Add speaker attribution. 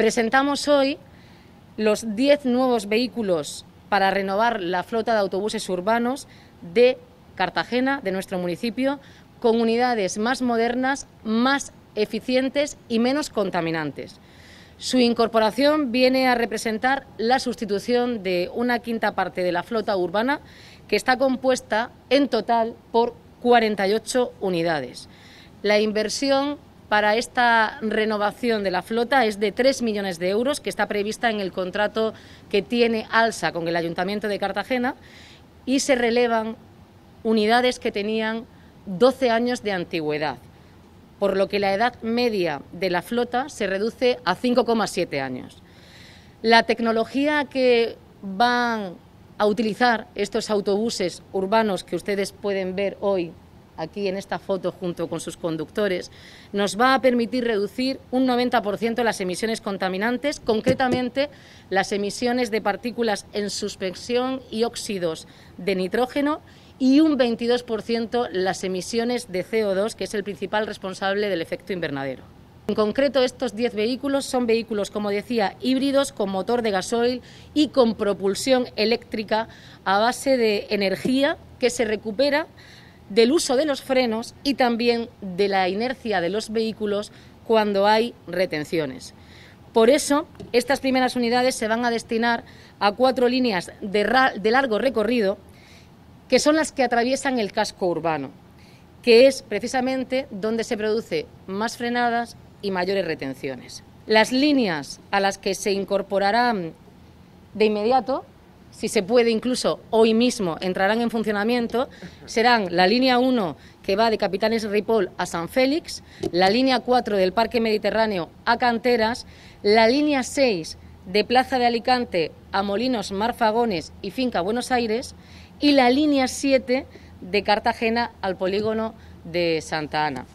Speaker 1: Presentamos hoy los 10 nuevos vehículos para renovar la flota de autobuses urbanos de Cartagena, de nuestro municipio, con unidades más modernas, más eficientes y menos contaminantes. Su incorporación viene a representar la sustitución de una quinta parte de la flota urbana, que está compuesta en total por 48 unidades. La inversión para esta renovación de la flota es de 3 millones de euros, que está prevista en el contrato que tiene Alsa con el Ayuntamiento de Cartagena, y se relevan unidades que tenían 12 años de antigüedad, por lo que la edad media de la flota se reduce a 5,7 años. La tecnología que van a utilizar estos autobuses urbanos que ustedes pueden ver hoy aquí en esta foto junto con sus conductores, nos va a permitir reducir un 90% las emisiones contaminantes, concretamente las emisiones de partículas en suspensión y óxidos de nitrógeno y un 22% las emisiones de CO2, que es el principal responsable del efecto invernadero. En concreto, estos 10 vehículos son vehículos, como decía, híbridos con motor de gasoil y con propulsión eléctrica a base de energía que se recupera del uso de los frenos y también de la inercia de los vehículos cuando hay retenciones. Por eso, estas primeras unidades se van a destinar a cuatro líneas de, largo recorrido, que son las que atraviesan el casco urbano, que es precisamente donde se produce más frenadas y mayores retenciones. Las líneas a las que se incorporarán de inmediato si se puede incluso hoy mismo, entrarán en funcionamiento, serán la línea 1 que va de Capitanes Ripoll a San Félix, la línea 4 del Parque Mediterráneo a Canteras, la línea 6 de Plaza de Alicante a Molinos, Marfagones y Finca Buenos Aires y la línea 7 de Cartagena al polígono de Santa Ana.